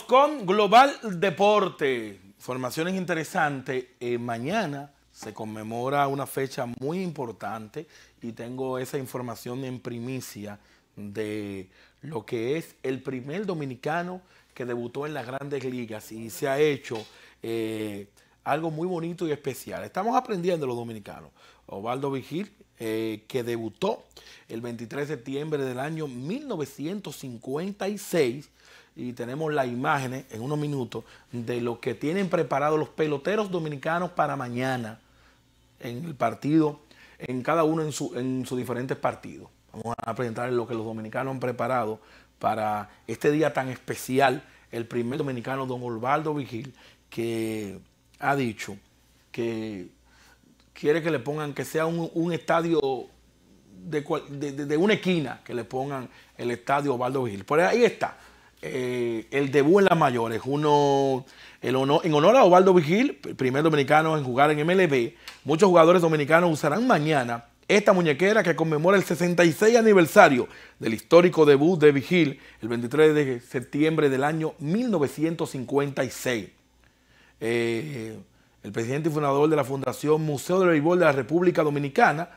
con Global Deporte. formaciones interesantes. Eh, mañana se conmemora una fecha muy importante y tengo esa información en primicia de lo que es el primer dominicano que debutó en las grandes ligas y se ha hecho eh, algo muy bonito y especial. Estamos aprendiendo los dominicanos. Ovaldo Vigil, eh, que debutó el 23 de septiembre del año 1956 y tenemos las imágenes en unos minutos de lo que tienen preparado los peloteros dominicanos para mañana en el partido, en cada uno en, sus diferentes partidos. Vamos a presentar lo que los dominicanos han preparado para este día tan especial. El primer dominicano, don Osvaldo Vigil, que ha dicho que quiere que le pongan que sea un, estadio de, de, una esquina, que le pongan el estadio Osvaldo Vigil. Por ahí está. Eh, el debut en las mayores, uno el en honor a Ovaldo Vigil, primer dominicano en jugar en MLB. Muchos jugadores dominicanos usarán mañana esta muñequera que conmemora el 66 aniversario del histórico debut de Vigil el 23 de septiembre del año 1956. Eh, el presidente y fundador de la Fundación Museo de Béisbol de la República Dominicana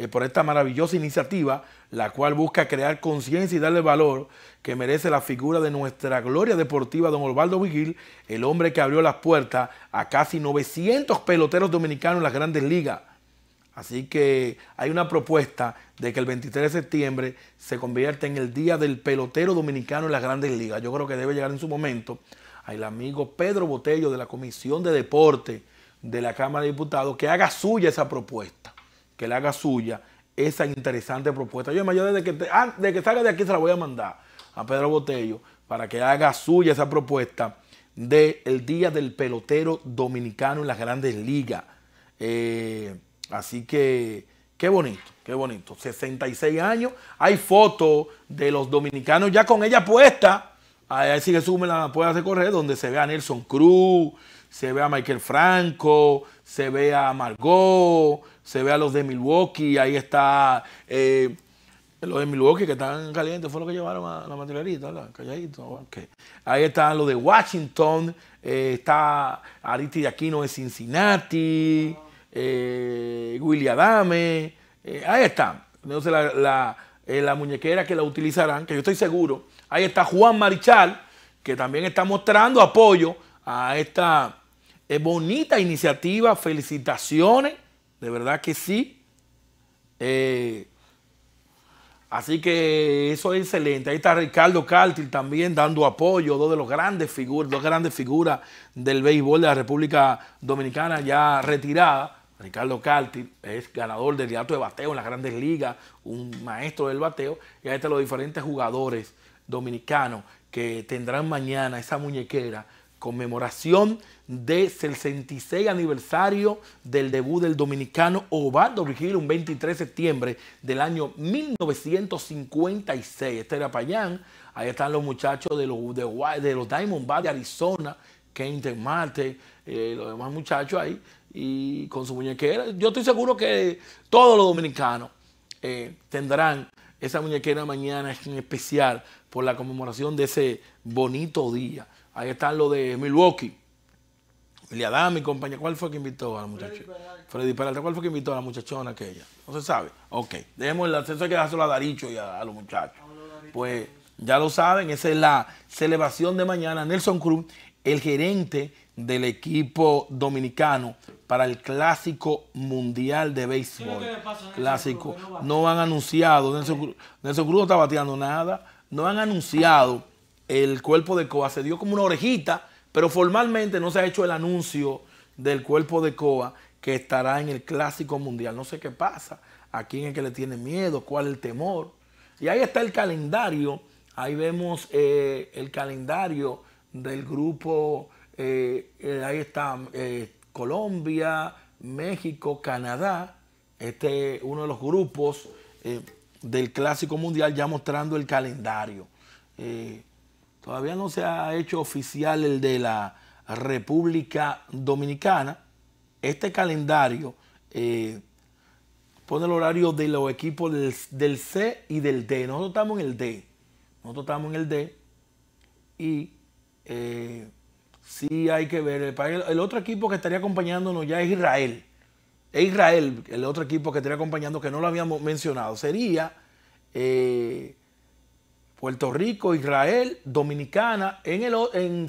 eh, por esta maravillosa iniciativa, la cual busca crear conciencia y darle valor que merece la figura de nuestra gloria deportiva, don Osvaldo Vigil, el hombre que abrió las puertas a casi 900 peloteros dominicanos en las grandes ligas. Así que hay una propuesta de que el 23 de septiembre se convierta en el Día del Pelotero Dominicano en las grandes ligas. Yo creo que debe llegar en su momento al amigo Pedro Botello de la Comisión de Deporte de la Cámara de Diputados que haga suya esa propuesta que le haga suya esa interesante propuesta. Yo, mayor desde que, ah, desde que salga de aquí se la voy a mandar a Pedro Botello para que haga suya esa propuesta del Día del Pelotero Dominicano en las grandes ligas. Eh, así que, qué bonito, qué bonito. 66 años, hay fotos de los dominicanos ya con ella puesta Ahí sí Jesús me la puede hacer correr, donde se ve a Nelson Cruz, se ve a Michael Franco, se ve a Margot, se ve a los de Milwaukee, ahí está eh, los de Milwaukee que están calientes, fue lo que llevaron a la materialita, ¿verdad? calladito. Ahí están los de Washington, eh, está Ariti Aquino de Cincinnati, eh, Willy Adame, eh, ahí está Entonces eh, la muñequera que la utilizarán, que yo estoy seguro Ahí está Juan Marichal, que también está mostrando apoyo a esta eh, bonita iniciativa. Felicitaciones, de verdad que sí. Eh, así que eso es excelente. Ahí está Ricardo Cártil también dando apoyo, dos de los grandes figuras, dos grandes figuras del béisbol de la República Dominicana ya retirada. Ricardo Cártil es ganador del teatro de bateo en las grandes ligas, un maestro del bateo, y ahí están los diferentes jugadores dominicanos que tendrán mañana esa muñequera, conmemoración del 66 aniversario del debut del dominicano Obando Vigil, un 23 de septiembre del año 1956. Este era Payán, ahí están los muchachos de los, de, de los Diamondbacks de Arizona, Kent Marte, eh, los demás muchachos ahí, y con su muñequera. Yo estoy seguro que todos los dominicanos eh, tendrán esa muñequera mañana es en especial por la conmemoración de ese bonito día. Ahí está lo de Milwaukee. da mi compañía, ¿cuál fue que invitó a la muchachona? Freddy Peralta, ¿cuál fue que invitó a la muchachona aquella? No se sabe. Ok, dejemos el acceso, que solo a Daricho y a, a los muchachos. Pues ya lo saben, esa es la celebración de mañana. Nelson Cruz, el gerente del equipo dominicano para el clásico mundial de béisbol. Clásico. No han anunciado, Nelson Cruz, no está bateando nada, no han anunciado el cuerpo de COA. Se dio como una orejita, pero formalmente no se ha hecho el anuncio del cuerpo de COA que estará en el clásico mundial. No sé qué pasa, a quién es que le tiene miedo, cuál es el temor. Y ahí está el calendario. Ahí vemos eh, el calendario del grupo eh, ahí está eh, Colombia, México, Canadá, este uno de los grupos eh, del Clásico Mundial ya mostrando el calendario. todavía no se ha hecho oficial el de la República Dominicana. Este calendario pone el horario de los equipos del, del, C y del D. Nosotros estamos en el D. Nosotros estamos en el D. Y sí hay que ver. El, otro equipo que estaría acompañándonos ya es Israel. Es Israel, el otro equipo que estaría acompañando, que no lo habíamos mencionado. Sería eh, Puerto Rico, Israel, Dominicana. En el,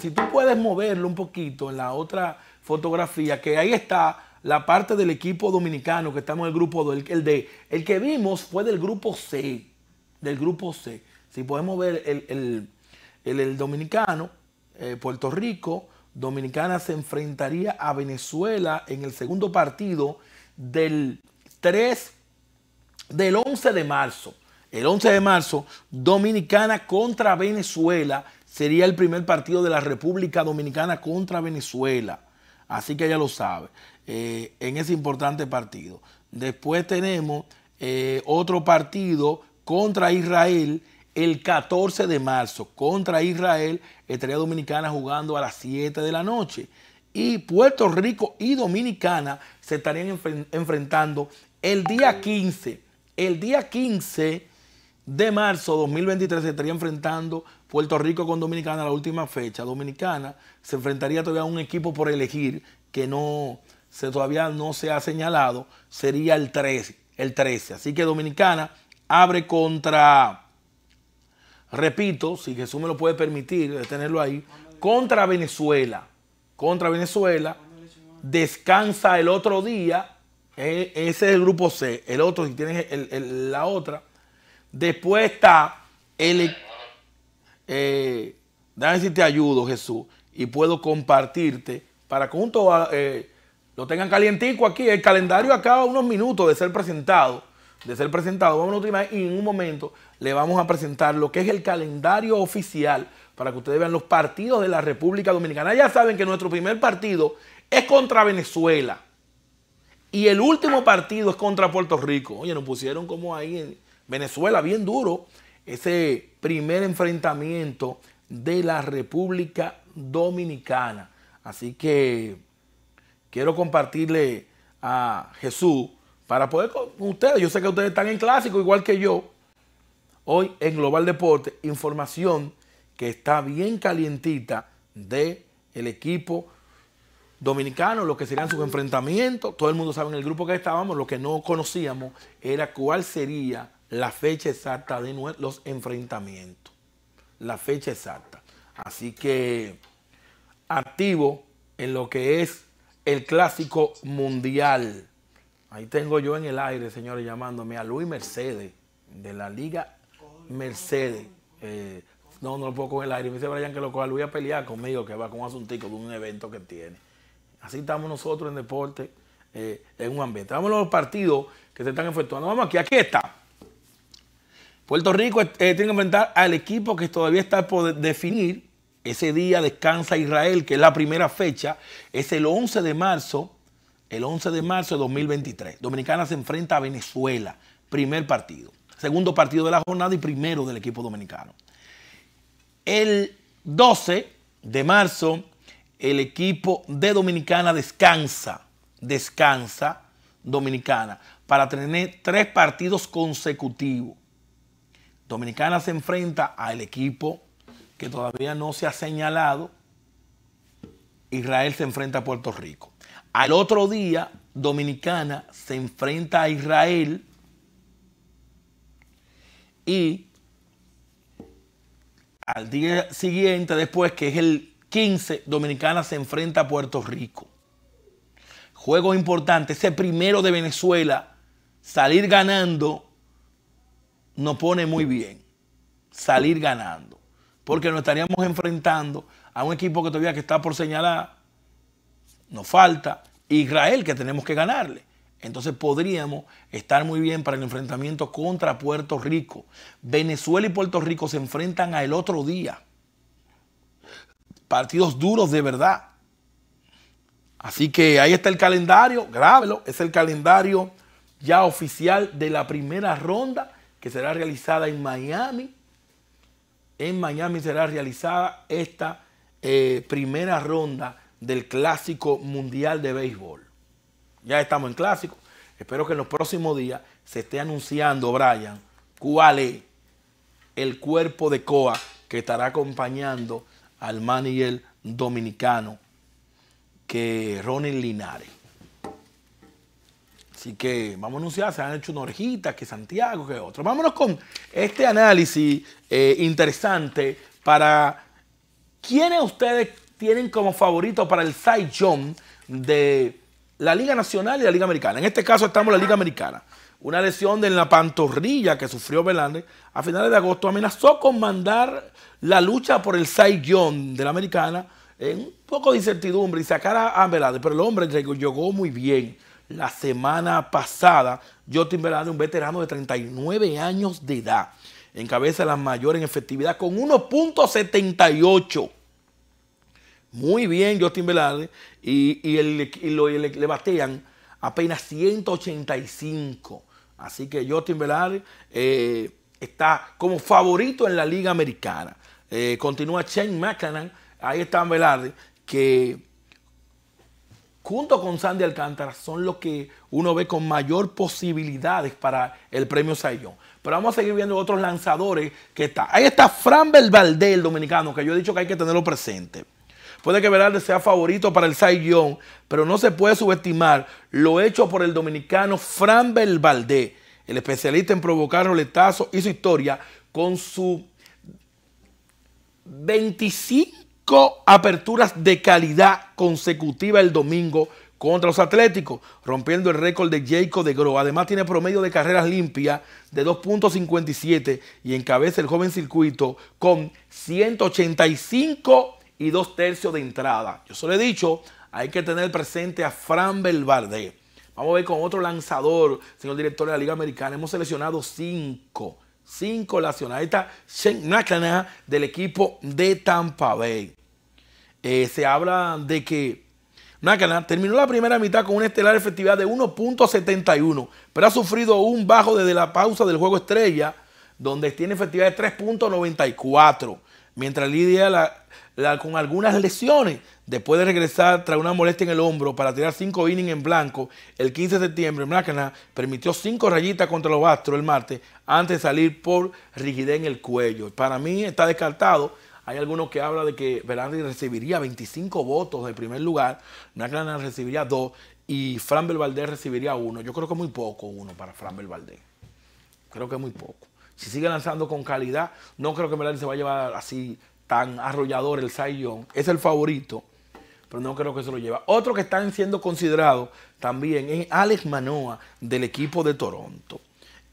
si tú puedes moverlo un poquito en la otra fotografía, que ahí está la parte del equipo dominicano que estamos en el grupo 2, el, el que vimos fue del grupo C, del grupo C. Si podemos ver el, dominicano, eh, Puerto Rico, Dominicana se enfrentaría a Venezuela en el segundo partido del 3 del 11 de marzo. El 11 de marzo, Dominicana contra Venezuela sería el primer partido de la República Dominicana contra Venezuela. Así que ya lo sabe, eh, en ese importante partido. Después tenemos eh, otro partido contra Israel el 14 de marzo contra Israel, estaría Dominicana jugando a las 7 de la noche. Y Puerto Rico y Dominicana se estarían enfrentando el día 15. El día 15 de marzo 2023 se estaría enfrentando Puerto Rico con Dominicana, la última fecha. Dominicana se enfrentaría todavía a un equipo por elegir que no se, todavía no se ha señalado. Sería el 13, el 13. Así que Dominicana abre contra repito, si Jesús me lo puede permitir, tenerlo ahí, contra Venezuela. Contra Venezuela, descansa el otro día, eh, ese es el grupo C, el otro, si tienes la otra. Después está el... E, eh, si te ayudo, Jesús, y puedo compartirte para que juntos eh, lo tengan calientico aquí. El calendario acaba unos minutos de ser presentado de ser presentado, vamos a una y en un momento le vamos a presentar lo que es el calendario oficial para que ustedes vean los partidos de la República Dominicana. Ya saben que nuestro primer partido es contra Venezuela y el último partido es contra Puerto Rico. Oye, nos pusieron como ahí en Venezuela, bien duro, ese primer enfrentamiento de la República Dominicana. Así que quiero compartirle a Jesús para poder con ustedes, yo sé que ustedes están en clásico igual que yo, hoy en Global Deporte, información que está bien calientita del el equipo dominicano, lo que serían sus enfrentamientos. Todo el mundo sabe en el grupo que estábamos, lo que no conocíamos era cuál sería la fecha exacta de los enfrentamientos. La fecha exacta. Así que activo en lo que es el clásico mundial. Ahí tengo yo en el aire, señores, llamándome a Luis Mercedes, de la Liga Mercedes. Eh, no, no lo puedo en el aire. Me dice Brian que lo coja Luis a pelear conmigo, que va con un asuntico de un evento que tiene. Así estamos nosotros en deporte, eh, en un ambiente. Vamos a los partidos que se están efectuando. Vamos aquí, aquí está. Puerto Rico eh, tiene que enfrentar al equipo que todavía está por definir. Ese día descansa Israel, que es la primera fecha. Es el 11 de marzo el 11 de marzo de 2023. Dominicana se enfrenta a Venezuela, primer partido. Segundo partido de la jornada y primero del equipo dominicano. El 12 de marzo, el equipo de Dominicana descansa, descansa Dominicana, para tener tres partidos consecutivos. Dominicana se enfrenta al equipo que todavía no se ha señalado. Israel se enfrenta a Puerto Rico. Al otro día, Dominicana se enfrenta a Israel y al día siguiente, después que es el 15, Dominicana se enfrenta a Puerto Rico. Juego importante, ese primero de Venezuela, salir ganando nos pone muy bien. Salir ganando. Porque nos estaríamos enfrentando a un equipo que todavía que está por señalar nos falta Israel que tenemos que ganarle. Entonces podríamos estar muy bien para el enfrentamiento contra Puerto Rico. Venezuela y Puerto Rico se enfrentan al otro día. Partidos duros de verdad. Así que ahí está el calendario, grábelo, es el calendario ya oficial de la primera ronda que será realizada en Miami. En Miami será realizada esta eh, primera ronda del Clásico Mundial de Béisbol. Ya estamos en Clásico. Espero que en los próximos días se esté anunciando, Brian, cuál es el cuerpo de COA que estará acompañando al manager dominicano, que Ronnie Linares. Así que vamos a anunciar, se han hecho una orjita, que Santiago, que otro. Vámonos con este análisis eh, interesante para quiénes ustedes tienen como favorito para el Cy Young de la Liga Nacional y la Liga Americana. En este caso estamos en la Liga Americana. Una lesión en la pantorrilla que sufrió Velarde a finales de agosto amenazó con mandar la lucha por el Cy Young de la Americana en un poco de incertidumbre y sacar a, Velarde, Pero el hombre llegó muy bien. La semana pasada, Jotin Velarde, un veterano de 39 años de edad, encabeza la mayor en efectividad con 1.78 muy bien Justin Velarde y, lo, le, batean apenas 185. Así que Justin Velarde eh, está como favorito en la Liga Americana. Eh, continúa Shane McCann, ahí está Velarde, que junto con Sandy Alcántara son los que uno ve con mayor posibilidades para el premio Sayón. Pero vamos a seguir viendo otros lanzadores que está. Ahí está Fran Belvalde, el dominicano, que yo he dicho que hay que tenerlo presente. Puede que Veralde sea favorito para el Young, pero no se puede subestimar lo hecho por el dominicano Fran Belvalde, El especialista en provocar roletazos su historia con su 25 aperturas de calidad consecutiva el domingo contra los Atléticos, rompiendo el récord de Jacob de Gro. Además tiene promedio de carreras limpias de 2.57 y encabeza el joven circuito con 185 y dos tercios de entrada. Yo solo he dicho, hay que tener presente a Fran Belvarde. Vamos a ver con otro lanzador, señor director de la Liga Americana. Hemos seleccionado cinco, cinco nacionalistas. está del equipo de Tampa Bay. Eh, se habla de que McClanahan terminó la primera mitad con una estelar efectividad de 1.71, pero ha sufrido un bajo desde la pausa del juego estrella, donde tiene efectividad de 3.94, mientras lidia la con algunas lesiones. Después de regresar tras una molestia en el hombro para tirar cinco innings en blanco el 15 de septiembre, Mlacana permitió cinco rayitas contra los Astros el martes antes de salir por rigidez en el cuello. Para mí está descartado. Hay algunos que hablan de que Berardi recibiría 25 votos de primer lugar, Mlacana recibiría dos y Fran Valdés recibiría uno. Yo creo que muy poco uno para Fran Valdés. Creo que muy poco. Si sigue lanzando con calidad, no creo que Melani se va a llevar así tan arrollador el Sayón es el favorito, pero no creo que se lo lleva. Otro que están siendo considerado también es Alex Manoa del equipo de Toronto.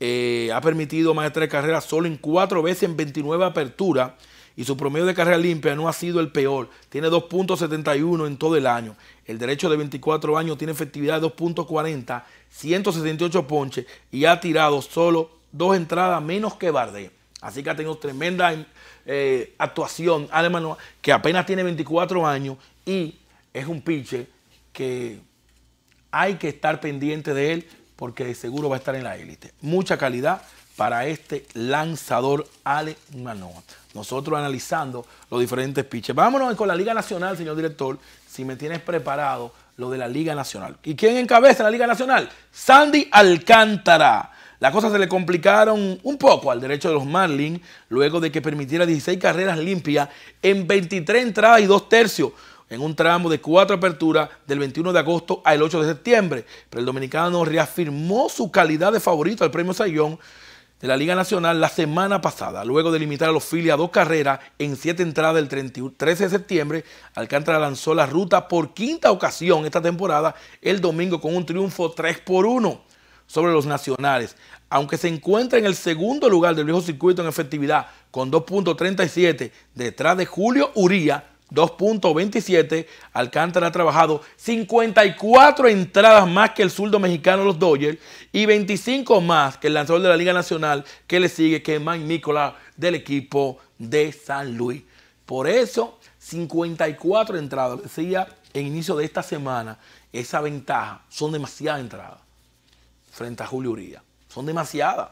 Eh, ha permitido más de tres carreras solo en cuatro veces en 29 aperturas y su promedio de carrera limpia no ha sido el peor. Tiene 2.71 en todo el año. El derecho de 24 años tiene efectividad de 2.40, 168 ponches y ha tirado solo dos entradas menos que Bardet. Así que ha tenido tremenda eh, actuación, Alemán, que apenas tiene 24 años y es un piche que hay que estar pendiente de él porque seguro va a estar en la élite. Mucha calidad para este lanzador Ale Manoa. Nosotros analizando los diferentes pitches. Vámonos con la Liga Nacional, señor director, si me tienes preparado lo de la Liga Nacional. ¿Y quién encabeza la Liga Nacional? Sandy Alcántara las cosas se le complicaron un poco al derecho de los Marlins luego de que permitiera 16 carreras limpias en 23 entradas y 2 tercios en un tramo de cuatro aperturas del 21 de agosto al 8 de septiembre. Pero el dominicano reafirmó su calidad de favorito al premio Sayón de la Liga Nacional la semana pasada, luego de limitar a los Phillies a dos carreras en siete entradas el 13 de septiembre, Alcántara lanzó la ruta por quinta ocasión esta temporada el domingo con un triunfo 3 por 1 sobre los nacionales. Aunque se encuentra en el segundo lugar del viejo circuito en efectividad con 2.37 detrás de Julio Uría, 2.27, Alcántara ha trabajado 54 entradas más que el zurdo mexicano los Dodgers y 25 más que el lanzador de la Liga Nacional que le sigue, que es Mike del equipo de San Luis. Por eso, 54 entradas, decía en inicio de esta semana, esa ventaja, son demasiadas entradas frente a Julio Uría. Son demasiadas.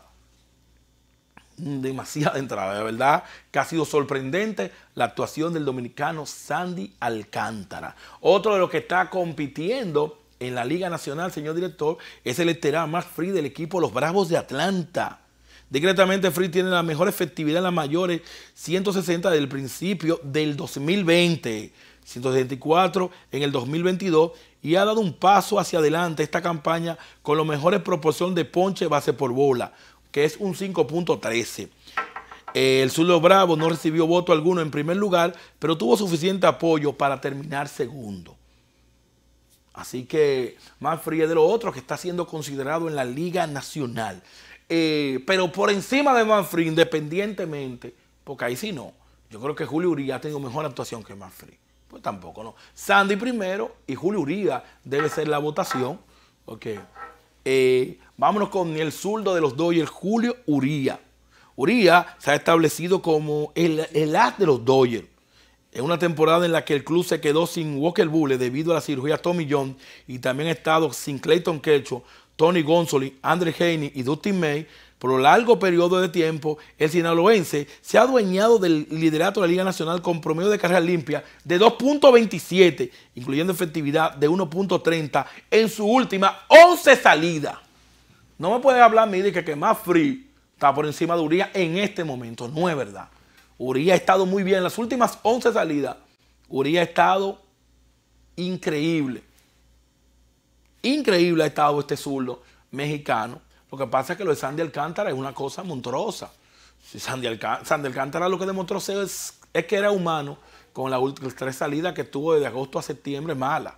Demasiada entrada. De verdad que ha sido sorprendente la actuación del dominicano Sandy Alcántara. Otro de los que está compitiendo en la Liga Nacional, señor director, es el esterá más free del equipo Los Bravos de Atlanta. ...decretamente Free tiene la mejor efectividad en las mayores 160 del principio del 2020, 164 en el 2022 y ha dado un paso hacia adelante esta campaña con los mejores proporción de ponche base por bola, que es un 5.13. Eh, el Zulo Bravo no recibió voto alguno en primer lugar, pero tuvo suficiente apoyo para terminar segundo. Así que Manfred es de los otros que está siendo considerado en la Liga Nacional. Eh, pero por encima de Manfred, independientemente, porque ahí sí no. Yo creo que Julio Urias ha tenido mejor actuación que Manfred. Pues tampoco, no. Sandy primero y Julio Uría debe ser la votación. Ok. Eh, vámonos con el zurdo de los Dodgers, Julio Uría. Uría se ha establecido como el, el as de los Dodgers. En una temporada en la que el club se quedó sin Walker Bulle debido a la cirugía Tommy John y también ha estado sin Clayton Kershaw, Tony gonzoli, Andre Haney y Dustin May, por un largo periodo de tiempo, el sinaloense se ha adueñado del liderato de la Liga Nacional con promedio de carrera limpia de 2.27, incluyendo efectividad de 1.30 en su última 11 salida. No me pueden hablar, mire, que, que más free está por encima de Uría en este momento. No es verdad. Uría ha estado muy bien en las últimas 11 salidas. Uría ha estado increíble. Increíble ha estado este zurdo mexicano. Lo que pasa es que lo de Sandy Alcántara es una cosa monstruosa. Sandy, Alcántara lo que demostró es, es que era humano con las tres salidas que tuvo de agosto a septiembre mala.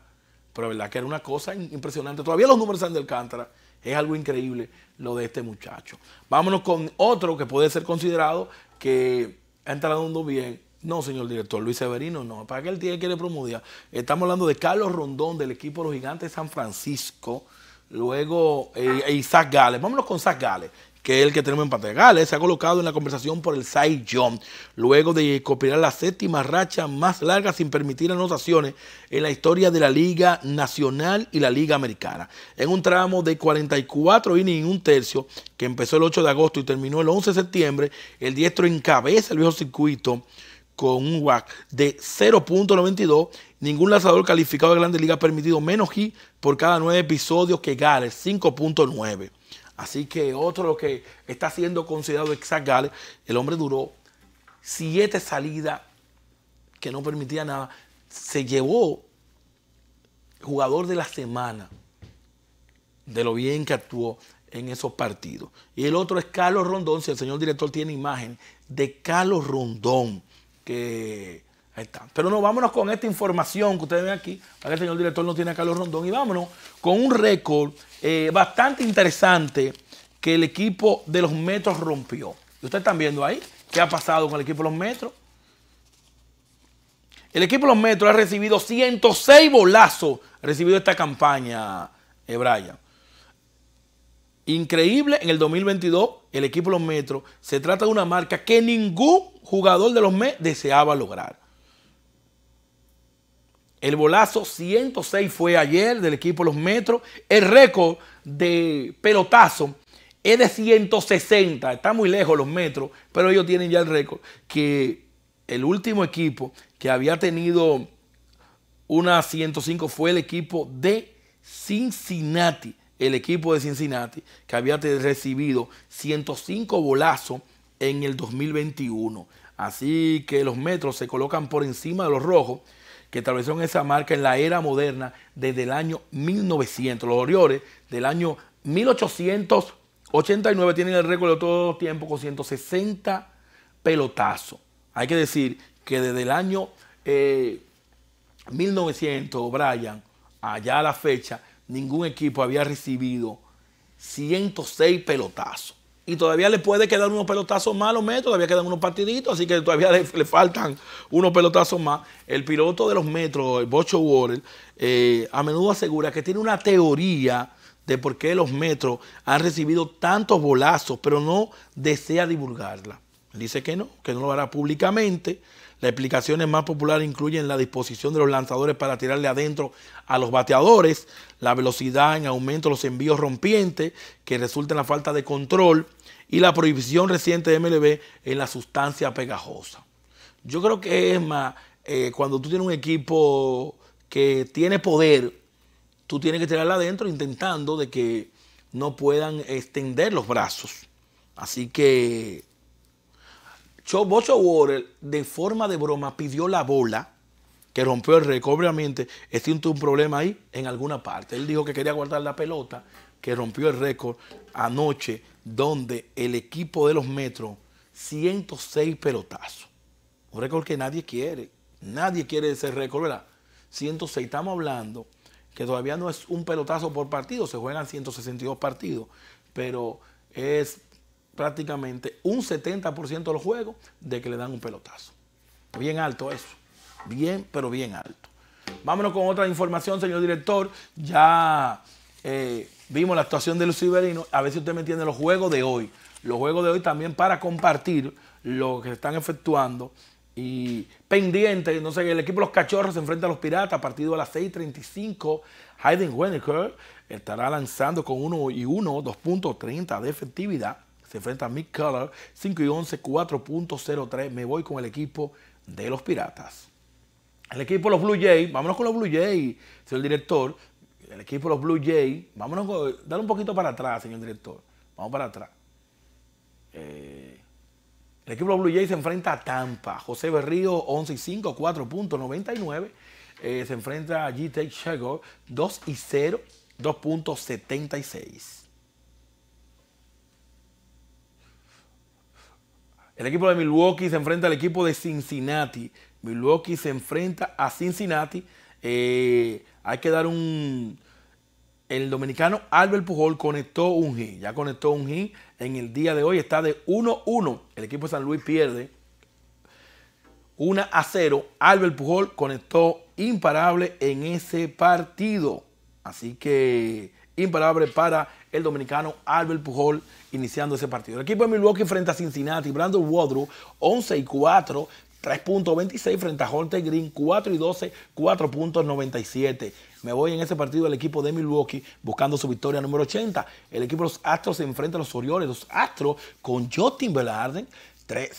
Pero verdad que era una cosa impresionante. Todavía los números de Sandy Alcántara es algo increíble lo de este muchacho. Vámonos con otro que puede ser considerado que ha entrado bien. No, señor director, Luis Severino no. ¿Para qué él tiene quiere promulgar? Estamos hablando de Carlos Rondón del equipo de los Gigantes de San Francisco Luego Isaac eh, Gales. Vámonos con Isaac Gales, que es el que tenemos en pantalla. Gales se ha colocado en la conversación por el Cy John, luego de copiar la séptima racha más larga sin permitir anotaciones en la historia de la Liga Nacional y la Liga Americana. En un tramo de 44 innings y un tercio, que empezó el 8 de agosto y terminó el 11 de septiembre, el diestro encabeza el viejo circuito con un WAC de 0.92. Ningún lanzador calificado de grande liga ha permitido menos hit por cada nueve episodios que Gales, 5.9. Así que otro lo que está siendo considerado exacto Gales, el hombre duró siete salidas que no permitía nada. Se llevó jugador de la semana de lo bien que actuó en esos partidos. Y el otro es Carlos Rondón, si el señor director tiene imagen de Carlos Rondón, que ahí está. Pero no, vámonos con esta información que ustedes ven aquí, para que el señor director no tiene calor Rondón, y vámonos con un récord eh, bastante interesante que el equipo de los metros rompió. Y ustedes están viendo ahí qué ha pasado con el equipo de los metros. El equipo de los metros ha recibido 106 bolazos, ha recibido esta campaña, Ebraya eh, Brian. Increíble, en el 2022, el equipo de los metros se trata de una marca que ningún jugador de los Mets deseaba lograr. El bolazo 106 fue ayer del equipo los Metros. El récord de pelotazo es de 160. Está muy lejos los Metros, pero ellos tienen ya el récord. Que el último equipo que había tenido una 105 fue el equipo de Cincinnati. El equipo de Cincinnati que había recibido 105 bolazos en el 2021. Así que los metros se colocan por encima de los rojos que establecieron esa marca en la era moderna desde el año 1900. Los Orioles del año 1889 tienen el récord de todo tiempo con 160 pelotazos. Hay que decir que desde el año 1900, eh, Brian, allá a la fecha, ningún equipo había recibido 106 pelotazos y todavía le puede quedar unos pelotazos más a los metros... todavía quedan unos partiditos, así que todavía le, faltan unos pelotazos más. El piloto de los metros, Bocho eh, a menudo asegura que tiene una teoría de por qué los metros han recibido tantos bolazos, pero no desea divulgarla. Dice que no, que no lo hará públicamente. Las explicaciones más populares incluyen la disposición de los lanzadores para tirarle adentro a los bateadores, la velocidad en aumento, los envíos rompientes que resulta en la falta de control y la prohibición reciente de MLB en la sustancia pegajosa. Yo creo que es más, eh, cuando tú tienes un equipo que tiene poder, tú tienes que tirarla adentro intentando de que no puedan extender los brazos. Así que Bocho Water, de forma de broma, pidió la bola que rompió el récord. Obviamente, existe un problema ahí en alguna parte. Él dijo que quería guardar la pelota que rompió el récord anoche donde el equipo de los metros 106 pelotazos. Un récord que nadie quiere. Nadie quiere ese récord, ¿verdad? 106. Estamos hablando que todavía no es un pelotazo por partido. Se juegan 162 partidos. Pero es prácticamente un 70% de los juegos de que le dan un pelotazo. Bien alto eso. Bien, pero bien alto. Vámonos con otra información, señor director. Ya... Eh, vimos la actuación de Luciferino. a ver si usted me entiende los juegos de hoy. Los juegos de hoy también para compartir lo que están efectuando. Y pendiente, entonces, el equipo los cachorros se enfrenta a los piratas, partido a las 6.35. Hayden Weneker estará lanzando con 1 y 1, 2.30 de efectividad. Se enfrenta a Mick Color, 5 y 11, 4.03. Me voy con el equipo de los piratas. El equipo los Blue Jays, vámonos con los Blue Jays, señor director, el equipo de los Blue Jays, vámonos dale un poquito para atrás, señor director. Vamos para atrás. Eh, el equipo de los Blue Jays se enfrenta a Tampa. José Berrío, 11 y 5, 4.99. Eh, se enfrenta a G-Tech Chicago, 2 y 0, 2.76. El equipo de Milwaukee se enfrenta al equipo de Cincinnati. Milwaukee se enfrenta a Cincinnati, eh, hay que dar un... El dominicano Albert Pujol conectó un hit, ya conectó un hit en el día de hoy, está de 1-1. El equipo de San Luis pierde 1 a 0. Albert Pujol conectó imparable en ese partido. Así que imparable para el dominicano Albert Pujol iniciando ese partido. El equipo de Milwaukee frente a Cincinnati, Brandon Woodruff 11 4, 3.26 frente a Holter Green, 4 y 12, 4.97. Me voy en ese partido del equipo de Milwaukee buscando su victoria número 80. El equipo de los Astros se enfrenta a los Orioles. Los Astros con Justin Velarde,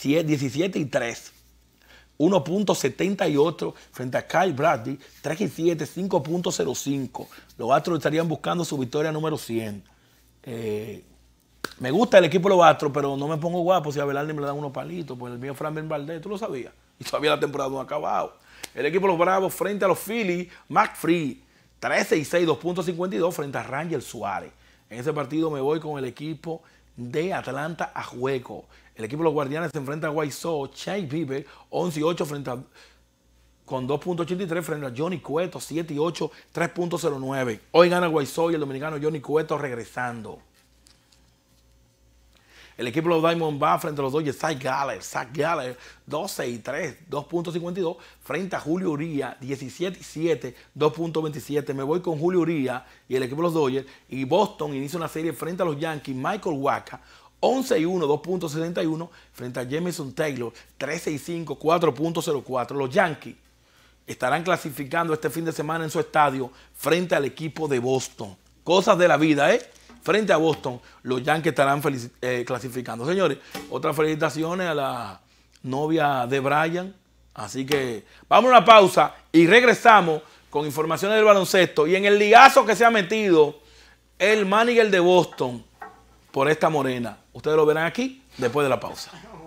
17 y 3. 1.78 frente a Kyle Bradley, 3 y 7, 5.05. Los Astros estarían buscando su victoria número 100. Eh, me gusta el equipo de los Astros, pero no me pongo guapo si a ni me le dan unos palitos. Pues el mío Fran Valdés, tú lo sabías. Y todavía la temporada no ha acabado. El equipo de los Bravos frente a los Phillies, McFree, 13 y 6, 2.52 frente a Rangel Suárez. En ese partido me voy con el equipo de Atlanta a juego. El equipo de los Guardianes se enfrenta a Guaizó, Chase Bieber, 11 y 8 frente a, con 2.83 frente a Johnny Cueto, 7 y 8, 3.09. Hoy gana Guaizó y el dominicano Johnny Cueto regresando. El equipo de los Diamond va frente a los Dodgers, Zach Gallagher, Zach Gallagher, 12 y 3, 2.52, frente a Julio Uría, 17 y 7, 2.27. Me voy con Julio Uría y el equipo de los Dodgers. Y Boston inicia una serie frente a los Yankees, Michael Waka, 11 y 1, 2.61, frente a Jameson Taylor, 13 y 5, 4.04. Los Yankees estarán clasificando este fin de semana en su estadio frente al equipo de Boston. Cosas de la vida, ¿eh? frente a Boston, los Yankees estarán eh, clasificando. Señores, otras felicitaciones a la novia de Brian. Así que vamos a una pausa y regresamos con informaciones del baloncesto y en el ligazo que se ha metido el manager de Boston por esta morena. Ustedes lo verán aquí después de la pausa.